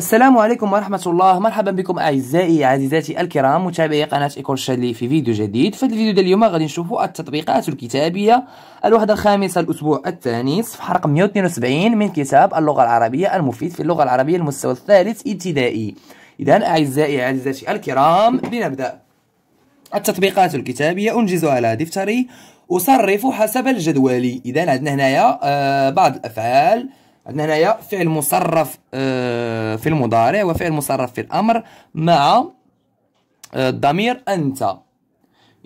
السلام عليكم ورحمة الله مرحبا بكم أعزائي عزيزاتي الكرام متابعي قناة إيكول شادلي في فيديو جديد في الفيديو ديال اليوم غادي نشوفوا التطبيقات الكتابية الوحدة الخامسة الأسبوع الثاني صفحة رقم 172 من كتاب اللغة العربية المفيد في اللغة العربية المستوى الثالث ابتدائي إذا أعزائي عزيزاتي الكرام لنبدأ التطبيقات الكتابية أنجز على دفتري أصرف حسب الجدول إذا عندنا هنايا آه، بعض الأفعال عندنا هنايا فعل مصرف آه، في المضارع وفعل مصرف في الامر مع آه، الضمير انت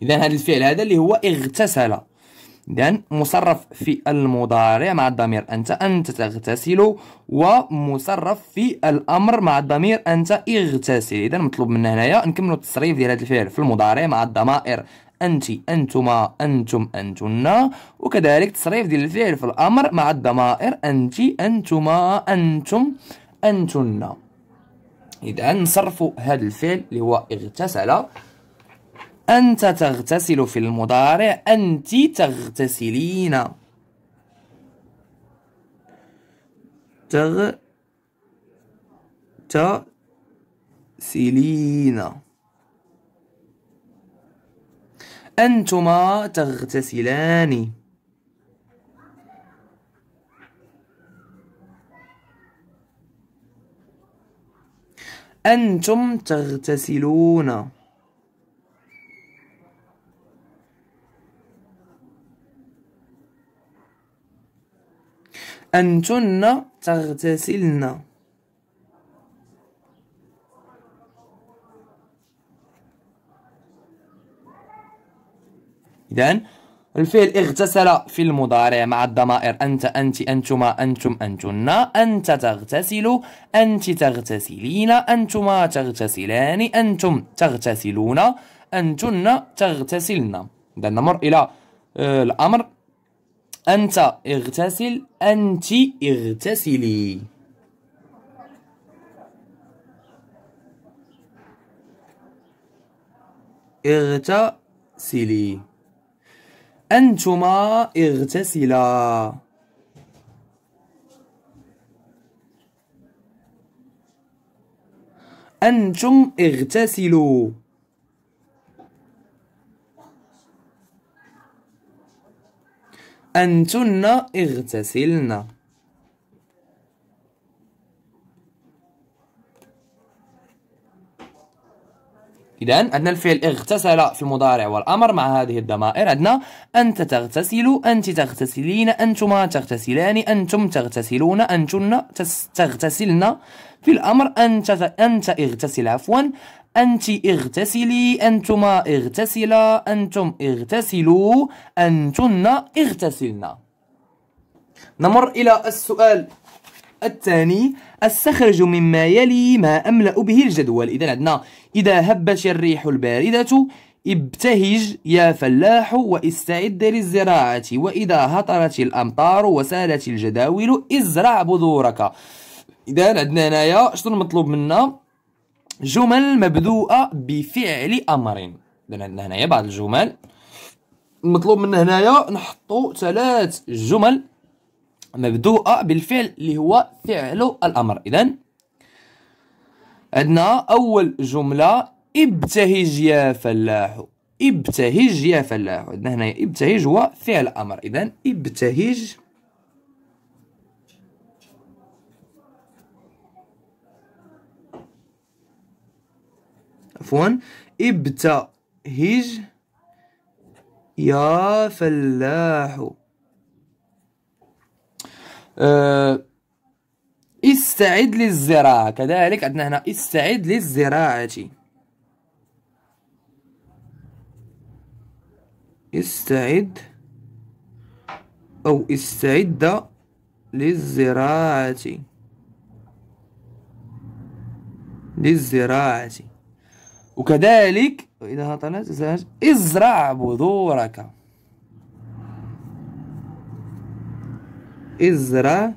اذا هذا الفعل هذا اللي هو اغتسل اذا مصرف في المضارع مع الضمير انت انت تغتسل ومصرف في الامر مع الضمير انت اغتسل اذا مطلوب منا هنايا نكملوا التصريف ديال هذا الفعل في المضارع مع الضمائر أنت أنتما أنتم أنتن وكذلك تصريف ديال الفعل في الأمر مع الضمائر أنت أنتما أنتم أنتن إذا نصرف هذا الفعل اللي هو اغتسل أنت تغتسل في المضارع أنت تغتسلين تغ تسلين أنتما تغتسلان أنتم تغتسلون أنتن تغتسلن إذا الفعل اغتسل في المضارع مع الضمائر أنت أنت أنتما أنتم أنتن أنت تغتسل أنت تغتسلين أنتما تغتسلان أنتم تغتسلون أنتن تغتسلن إذا نمر إلى آه، الأمر أنت اغتسل أنت اغتسلي اغتسلي أنتما اغتسلا أنتم اغتسلوا أنتن اغتسلن إذا عندنا الفعل اغتسل في المضارع والأمر مع هذه الضمائر عندنا أنت تغتسل أنت تغتسلين أنتما تغتسلان أنتم تغتسلون أنتن تغتسلن في الأمر أنت أنت اغتسل عفوا أنت اغتسلي أنتما اغتسلا أنتم اغتسلوا أنتن اغتسلن نمر إلى السؤال الثاني استخرج مما يلي ما أملأ به الجدول إذا عندنا إذا هبت الريح الباردة ابتهج يا فلاح واستعد للزراعة وإذا هطلت الأمطار وسالت الجداول ازرع بذورك إذا عندنا هنايا شنو المطلوب منا جمل مبدوءة بفعل أمر إذا عندنا هنايا بعض الجمل المطلوب منا هنايا نحطو ثلاث جمل مبدوءة بالفعل اللي هو فعل الأمر إذا عندنا أول جملة ابتهج يا فلاح ابتهج يا فلاح عندنا هنا ابتهج هو فعل أمر إذا ابتهج عفوا ابتهج يا فلاح آه، استعد للزراعة كذلك عندنا هنا استعد للزراعة استعد أو استعد للزراعة للزراعة وكذلك إذا هطلت ازرع بذورك ازرع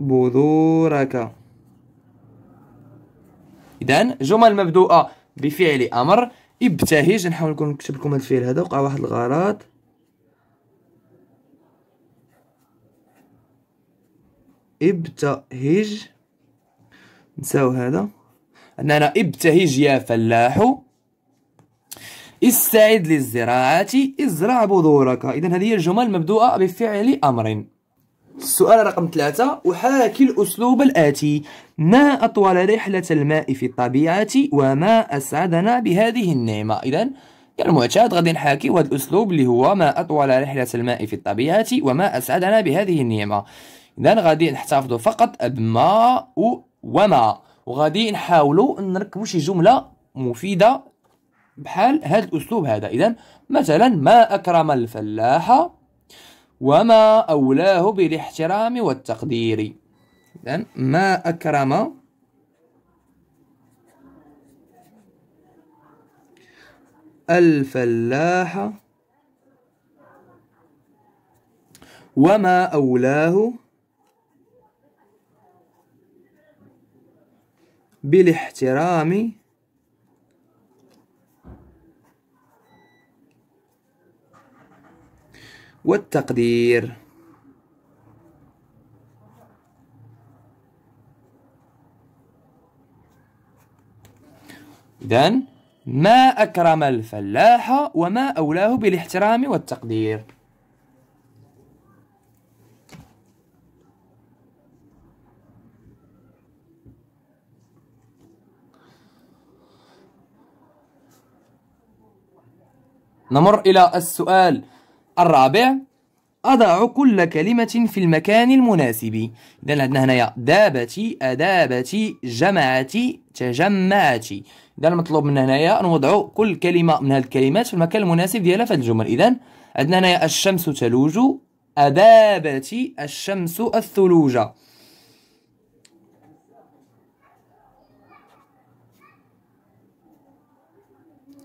بذورك اذا جمل مبدوءه بفعل امر ابتهج نحاول نكون نكتب لكم هذا الفعل هذا وقع واحد الغلط ابتهج نساو هذا عندنا ابتهج يا فلاح استعد للزراعة ازرع بذورك إذا هذه هي الجمل مبدوءة بفعل أمر السؤال رقم ثلاثة أحاكي الأسلوب الآتي ما أطول رحلة الماء في الطبيعة وما أسعدنا بهذه النعمة إذا كالمعتاد غادي نحاكي هذا الأسلوب اللي هو ما أطول رحلة الماء في الطبيعة وما أسعدنا بهذه النعمة إذا غادي نحتفظ فقط بما وما وغادي نحاولوا نركبوا شي جملة مفيدة بحال هذا الاسلوب هذا اذا مثلا ما اكرم الفلاح وما اولاه بالاحترام والتقدير اذا ما اكرم الفلاح وما أولاه بالاحترام والتقدير إذا ما أكرم الفلاح وما أولاه بالاحترام والتقدير نمر إلى السؤال الرابع أضع كل كلمة في المكان المناسب إذا عندنا هنايا دابتي أدابتي جمعتي تجمعتي إذا المطلوب منا هنايا نوضعو كل كلمة من هذه الكلمات في المكان المناسب ديالها في الجمل إذا عندنا هنايا الشمس تلوج أدابتي الشمس الثلوج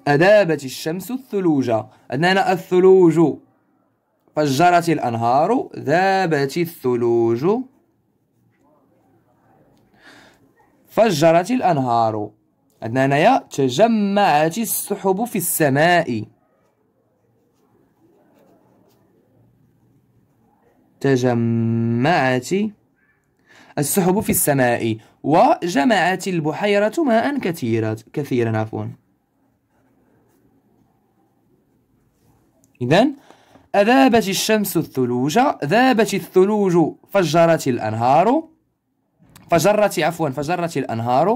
أدابتي الشمس الثلوج عندنا هنا الثلوج فجرت الأنهار ذابت الثلوج فجرت الأنهار عندنا هنايا تجمعت السحب في السماء تجمعت السحب في السماء وجمعت البحيرة ماء كثيرا كثيرا عفوا إذن أذابت الشمس الثلوج ذابت الثلوج فجرت الأنهار فجرت عفوا فجرت الأنهار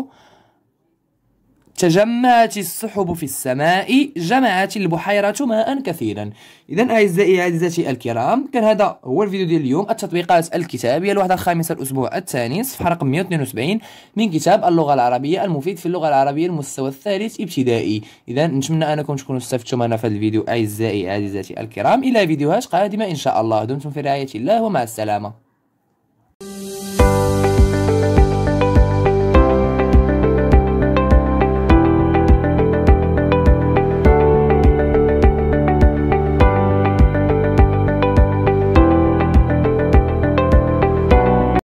تجمعت السحب في السماء جمعت البحيرة ماء كثيرا إذا أعزائي أعزتي الكرام كان هذا هو الفيديو ديال اليوم التطبيقات الكتابية الوحدة الخامسة الأسبوع الثاني صفحة رقم 172 من كتاب اللغة العربية المفيد في اللغة العربية المستوى الثالث ابتدائي إذا نتمنى أنكم تكونوا استفدتم معنا في هذا الفيديو أعزائي أعزتي الكرام إلى فيديوهات قادمة إن شاء الله دمتم في رعاية الله ومع السلامة